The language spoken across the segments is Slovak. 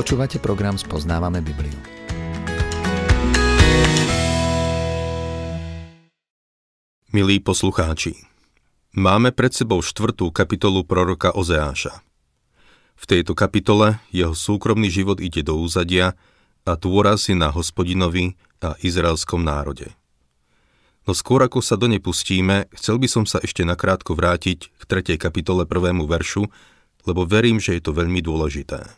Počúvate program Spoznávame Bibliu. Milí poslucháči, máme pred sebou štvrtú kapitolu proroka Ozeáša. V tejto kapitole jeho súkromný život ide do úzadia a tvorá si na hospodinovi a izraelskom národe. No skôr ako sa do nej pustíme, chcel by som sa ešte nakrátko vrátiť k 3. kapitole 1. veršu, lebo verím, že je to veľmi dôležité.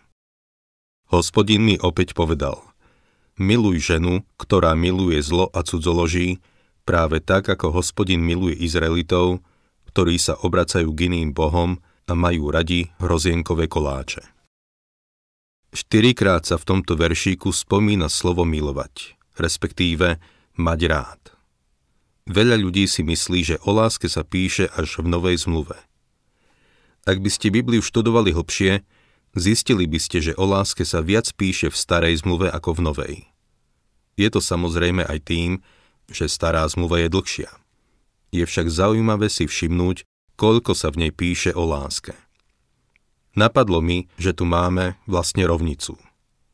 Hospodin mi opäť povedal, miluj ženu, ktorá miluje zlo a cudzoloží, práve tak, ako hospodin miluje Izraelitov, ktorí sa obracajú k iným bohom a majú radi hrozienkové koláče. Štyrikrát sa v tomto veršíku spomína slovo milovať, respektíve mať rád. Veľa ľudí si myslí, že o láske sa píše až v Novej zmluve. Ak by ste Bibliu študovali hlbšie, zistili by ste, že o láske sa viac píše v starej zmluve ako v novej. Je to samozrejme aj tým, že stará zmluva je dlhšia. Je však zaujímavé si všimnúť, koľko sa v nej píše o láske. Napadlo mi, že tu máme vlastne rovnicu.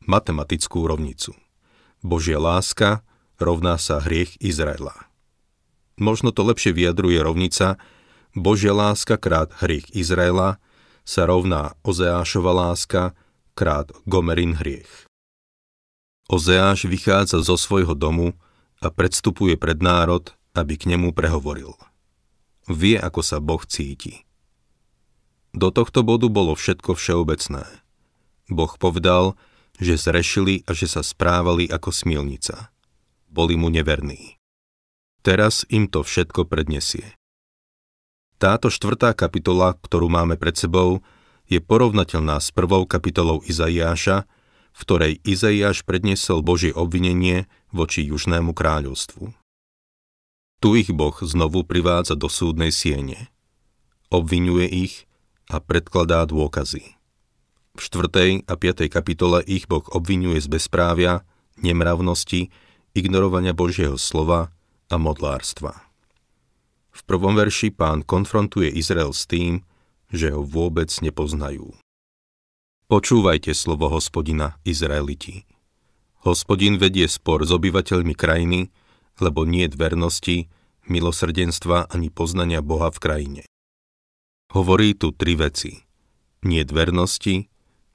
Matematickú rovnicu. Božia láska rovná sa hriech Izraela. Možno to lepšie vyjadruje rovnica Božia láska krát hriech Izraela – sa rovná Ozeášova láska krát Gomerin hriech. Ozeáš vychádza zo svojho domu a predstupuje pred národ, aby k nemu prehovoril. Vie, ako sa Boh cíti. Do tohto bodu bolo všetko všeobecné. Boh povedal, že zrešili a že sa správali ako smilnica. Boli mu neverní. Teraz im to všetko prednesie. Táto štvrtá kapitola, ktorú máme pred sebou, je porovnateľná s prvou kapitolou Izaiáša, v ktorej Izaiáš predniesol Božie obvinenie voči Južnému kráľovstvu. Tu ich Boh znovu privádza do súdnej siene. Obvinuje ich a predkladá dôkazy. V 4. a 5. kapitole ich Boh obvinuje z bezprávia, nemravnosti, ignorovania Božieho slova a modlárstva. V prvom verši pán konfrontuje Izrael s tým, že ho vôbec nepoznajú. Počúvajte slovo hospodina Izraeliti. Hospodin vedie spor s obyvateľmi krajiny, lebo nie vernosti, milosrdenstva ani poznania Boha v krajine. Hovorí tu tri veci. Nie vernosti,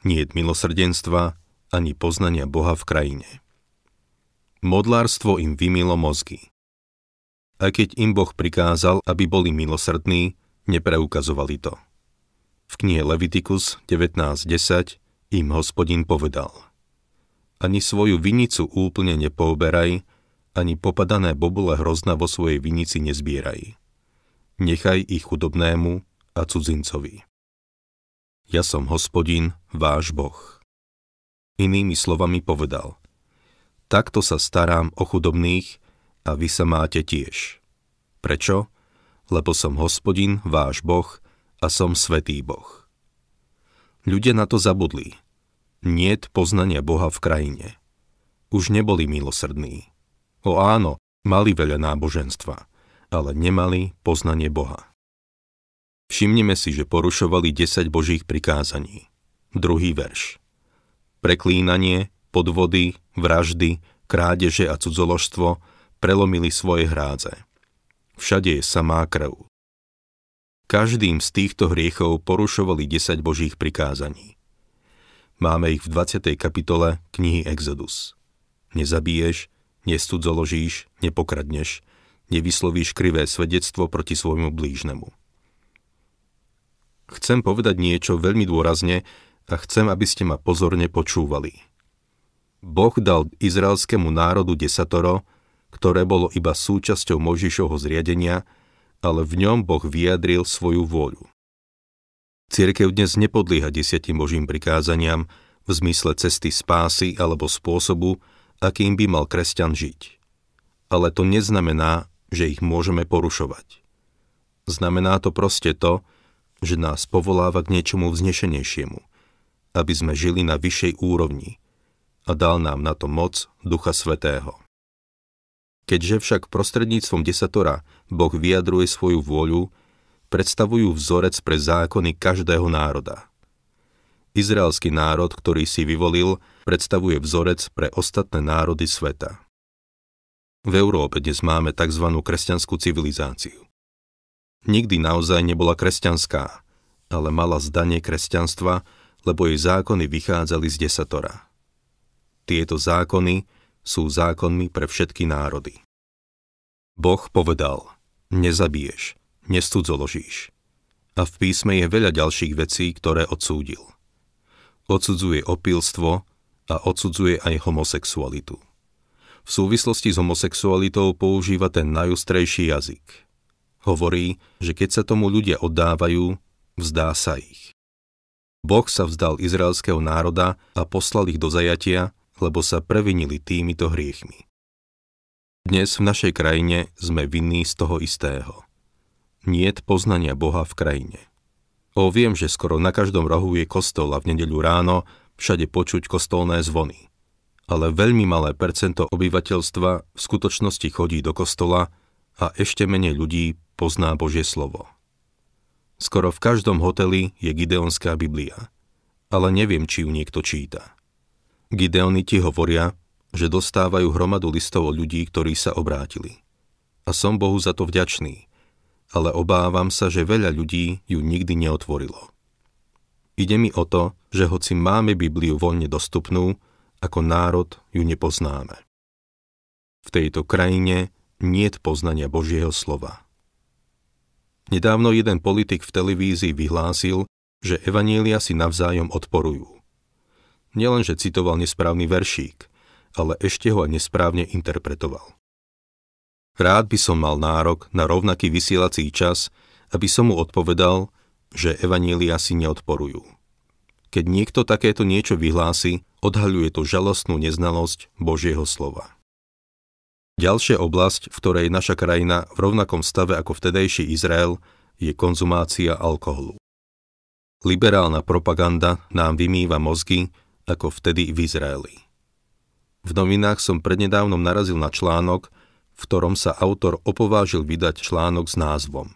nie milosrdenstva ani poznania Boha v krajine. Modlárstvo im vymilo mozgy a keď im Boh prikázal, aby boli milosrdní, nepreukazovali to. V knihe Levitikus 19.10 im hospodin povedal Ani svoju vinicu úplne nepooberaj, ani popadané bobule hrozna vo svojej vinici nezbieraj. Nechaj ich chudobnému a cudzincovi. Ja som hospodin, váš Boh. Inými slovami povedal, takto sa starám o chudobných a vy sa máte tiež. Prečo? Lebo som hospodin, váš Boh, a som svetý Boh. Ľudia na to zabudli. Niet poznania Boha v krajine. Už neboli milosrdní. O áno, mali veľa náboženstva, ale nemali poznanie Boha. Všimneme si, že porušovali 10 božích prikázaní. Druhý verš. Preklínanie, podvody, vraždy, krádeže a cudzoložstvo – prelomili svoje hrádze. Všade je samá krv. Každým z týchto hriechov porušovali 10 božích prikázaní. Máme ich v 20. kapitole knihy Exodus. Nezabíješ, nestudzoložíš, nepokradneš, nevyslovíš krivé svedectvo proti svojmu blížnemu. Chcem povedať niečo veľmi dôrazne a chcem, aby ste ma pozorne počúvali. Boh dal izraelskému národu desatoro ktoré bolo iba súčasťou Možišovho zriadenia, ale v ňom Boh vyjadril svoju vôľu. Cirkev dnes nepodlieha desiatim Božím prikázaniam v zmysle cesty spásy alebo spôsobu, akým by mal kresťan žiť. Ale to neznamená, že ich môžeme porušovať. Znamená to proste to, že nás povoláva k niečomu vznešenejšiemu, aby sme žili na vyššej úrovni a dal nám na to moc Ducha Svetého. Keďže však prostredníctvom desatora Boh vyjadruje svoju vôľu, predstavujú vzorec pre zákony každého národa. Izraelský národ, ktorý si vyvolil, predstavuje vzorec pre ostatné národy sveta. V Európe dnes máme tzv. kresťanskú civilizáciu. Nikdy naozaj nebola kresťanská, ale mala zdanie kresťanstva, lebo jej zákony vychádzali z desatora. Tieto zákony sú zákonmi pre všetky národy. Boh povedal, nezabiješ, nestudzoložíš. A v písme je veľa ďalších vecí, ktoré odsúdil. Odsudzuje opilstvo a odsudzuje aj homosexualitu. V súvislosti s homosexualitou používa ten najustrejší jazyk. Hovorí, že keď sa tomu ľudia oddávajú, vzdá sa ich. Boh sa vzdal izraelského národa a poslal ich do zajatia, lebo sa previnili týmito hriechmi. Dnes v našej krajine sme vinní z toho istého. Niet poznania Boha v krajine. O viem, že skoro na každom rohu je kostol a v nedeľu ráno všade počuť kostolné zvony. Ale veľmi malé percento obyvateľstva v skutočnosti chodí do kostola a ešte menej ľudí pozná Božie slovo. Skoro v každom hoteli je Gideonská Biblia, ale neviem, či ju niekto číta. Gideoniti hovoria, že dostávajú hromadu listov od ľudí, ktorí sa obrátili. A som Bohu za to vďačný, ale obávam sa, že veľa ľudí ju nikdy neotvorilo. Ide mi o to, že hoci máme Bibliu voľne dostupnú, ako národ ju nepoznáme. V tejto krajine niet poznania Božieho slova. Nedávno jeden politik v televízii vyhlásil, že evanília si navzájom odporujú nielenže citoval nesprávny veršík, ale ešte ho aj nesprávne interpretoval. Rád by som mal nárok na rovnaký vysielací čas, aby som mu odpovedal, že evanília si neodporujú. Keď niekto takéto niečo vyhlási, odhaľuje to žalostnú neznalosť Božieho slova. Ďalšia oblasť, v ktorej naša krajina v rovnakom stave ako vtedejší Izrael, je konzumácia alkoholu. Liberálna propaganda nám vymýva mozgy ako vtedy v Izraeli. V novinách som prednedávnom narazil na článok, v ktorom sa autor opovážil vydať článok s názvom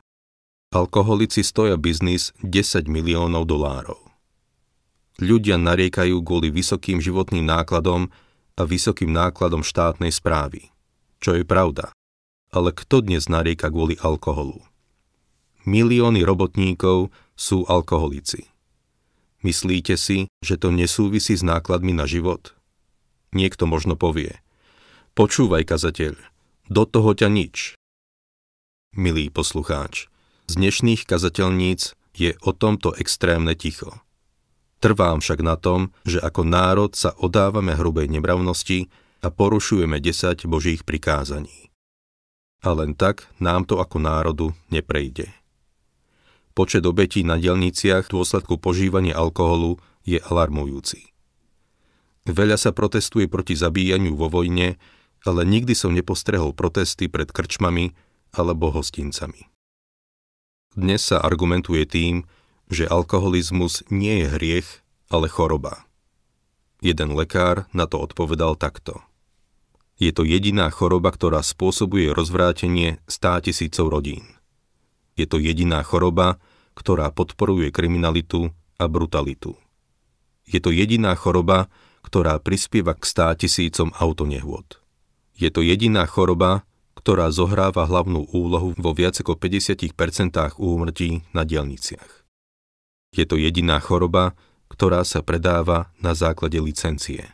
Alkoholici stoja biznis 10 miliónov dolárov. Ľudia nariekajú kvôli vysokým životným nákladom a vysokým nákladom štátnej správy, čo je pravda. Ale kto dnes narieka kvôli alkoholu? Milióny robotníkov sú alkoholici. Myslíte si, že to nesúvisí s nákladmi na život? Niekto možno povie. Počúvaj, kazateľ, do toho ťa nič. Milý poslucháč, z dnešných kazateľníc je o tomto extrémne ticho. Trvám však na tom, že ako národ sa odávame hrubej nebravnosti a porušujeme desať božích prikázaní. A len tak nám to ako národu neprejde. Počet obetí na dielniciach v dôsledku požívania alkoholu je alarmujúci. Veľa sa protestuje proti zabíjaniu vo vojne, ale nikdy som nepostrehol protesty pred krčmami alebo hostincami. Dnes sa argumentuje tým, že alkoholizmus nie je hriech, ale choroba. Jeden lekár na to odpovedal takto. Je to jediná choroba, ktorá spôsobuje rozvrátenie stá tisícov rodín. Je to jediná choroba, ktorá podporuje kriminalitu a brutalitu. Je to jediná choroba, ktorá prispieva k stá tisícom autonehôd. Je to jediná choroba, ktorá zohráva hlavnú úlohu vo viac ako 50% úmrtí na dielniciach. Je to jediná choroba, ktorá sa predáva na základe licencie.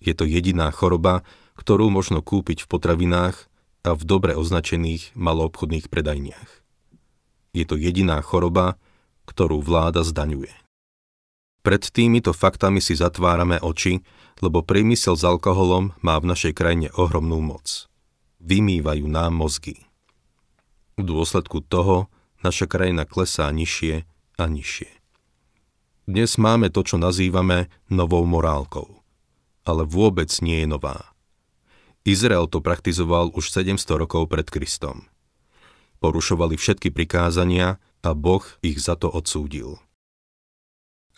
Je to jediná choroba, ktorú možno kúpiť v potravinách a v dobre označených maloobchodných predajniach. Je to jediná choroba, ktorú vláda zdaňuje. Pred týmito faktami si zatvárame oči, lebo priemysel s alkoholom má v našej krajine ohromnú moc. Vymývajú nám mozgy. V dôsledku toho naša krajina klesá nižšie a nižšie. Dnes máme to, čo nazývame novou morálkou. Ale vôbec nie je nová. Izrael to praktizoval už 700 rokov pred Kristom porušovali všetky prikázania a Boh ich za to odsúdil.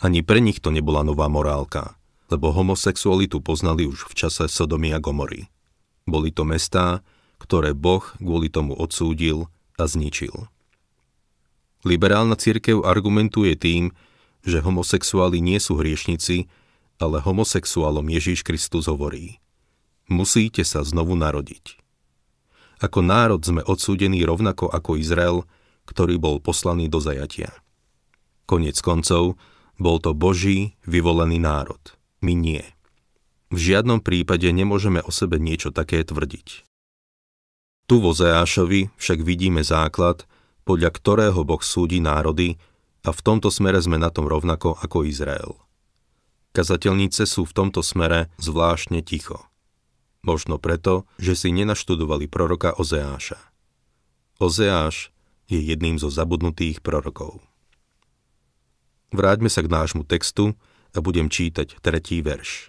Ani pre nich to nebola nová morálka, lebo homosexualitu poznali už v čase Sodomy a Gomory. Boli to mestá, ktoré Boh kvôli tomu odsúdil a zničil. Liberálna církev argumentuje tým, že homosexuáli nie sú hriešnici, ale homosexuálom Ježíš Kristus hovorí Musíte sa znovu narodiť. Ako národ sme odsúdení rovnako ako Izrael, ktorý bol poslaný do zajatia. Konec koncov, bol to Boží vyvolený národ. My nie. V žiadnom prípade nemôžeme o sebe niečo také tvrdiť. Tu vo Zeášovi však vidíme základ, podľa ktorého Boh súdi národy a v tomto smere sme na tom rovnako ako Izrael. Kazateľnice sú v tomto smere zvláštne ticho. Možno preto, že si nenaštudovali proroka Ozeáša. Ozeáš je jedným zo zabudnutých prorokov. Vráťme sa k nášmu textu a budem čítať tretí verš.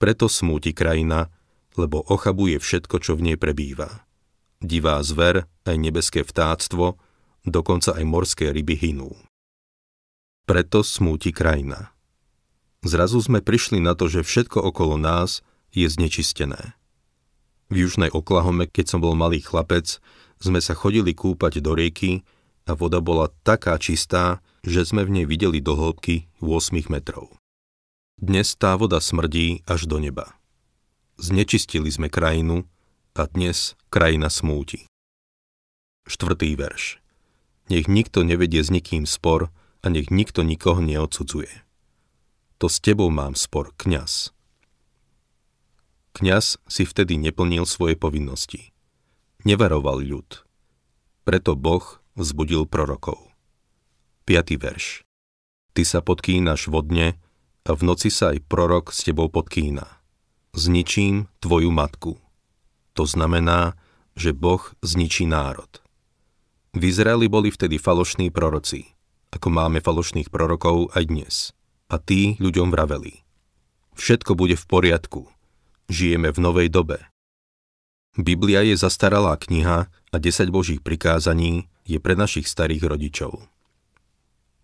Preto smúti krajina, lebo ochabuje všetko, čo v nej prebýva. Divá zver, aj nebeské vtáctvo, dokonca aj morské ryby hinú. Preto smúti krajina. Zrazu sme prišli na to, že všetko okolo nás je znečistené. V južnej Oklahome, keď som bol malý chlapec, sme sa chodili kúpať do rieky a voda bola taká čistá, že sme v nej videli do hĺbky 8 metrov. Dnes tá voda smrdí až do neba. Znečistili sme krajinu a dnes krajina smúti. Štvrtý verš. Nech nikto nevedie s nikým spor a nech nikto nikoho neodsudzuje. To s tebou mám spor, kňaz Kňaz si vtedy neplnil svoje povinnosti. Nevaroval ľud. Preto Boh vzbudil prorokov. 5. verš. Ty sa podkýnaš vodne a v noci sa aj prorok s tebou podkýna. Zničím tvoju matku. To znamená, že Boh zničí národ. V Izraeli boli vtedy falošní proroci, ako máme falošných prorokov aj dnes. A tí ľuďom vraveli. Všetko bude v poriadku, Žijeme v novej dobe. Biblia je zastaralá kniha a 10 božích prikázaní je pre našich starých rodičov.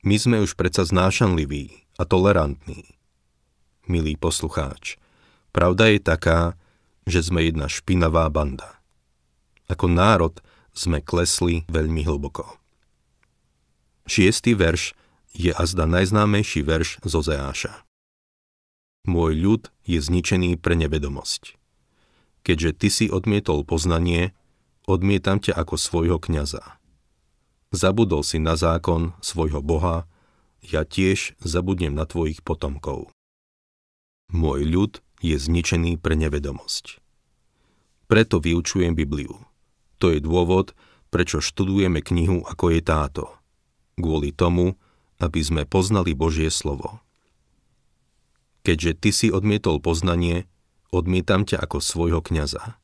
My sme už predsa znášanliví a tolerantní. Milý poslucháč, pravda je taká, že sme jedna špinavá banda. Ako národ sme klesli veľmi hlboko. Šiestý verš je azda najznámejší verš zo Zeáša. Môj ľud je zničený pre nevedomosť. Keďže ty si odmietol poznanie, odmietam ťa ako svojho kniaza. Zabudol si na zákon svojho Boha, ja tiež zabudnem na tvojich potomkov. Môj ľud je zničený pre nevedomosť. Preto vyučujem Bibliu. To je dôvod, prečo študujeme knihu ako je táto. Kvôli tomu, aby sme poznali Božie slovo. Keďže ty si odmietol poznanie, odmietam ťa ako svojho kniaza.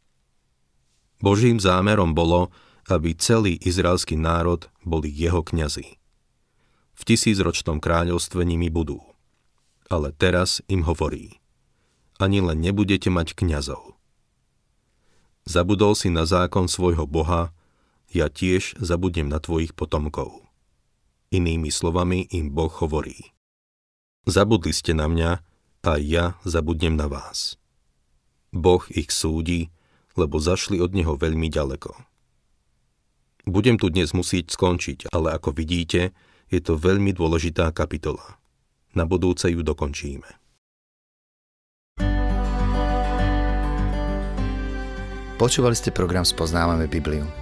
Božím zámerom bolo, aby celý izraelský národ boli jeho kňazi. V tisícročnom kráľovstve nimi budú. Ale teraz im hovorí, ani len nebudete mať kňazov. Zabudol si na zákon svojho Boha, ja tiež zabudnem na tvojich potomkov. Inými slovami im Boh hovorí. Zabudli ste na mňa, a ja zabudnem na vás. Boh ich súdi, lebo zašli od neho veľmi ďaleko. Budem tu dnes musieť skončiť, ale ako vidíte, je to veľmi dôležitá kapitola. Na budúce ju dokončíme. Počúvali ste program Spoznávame Bibliu.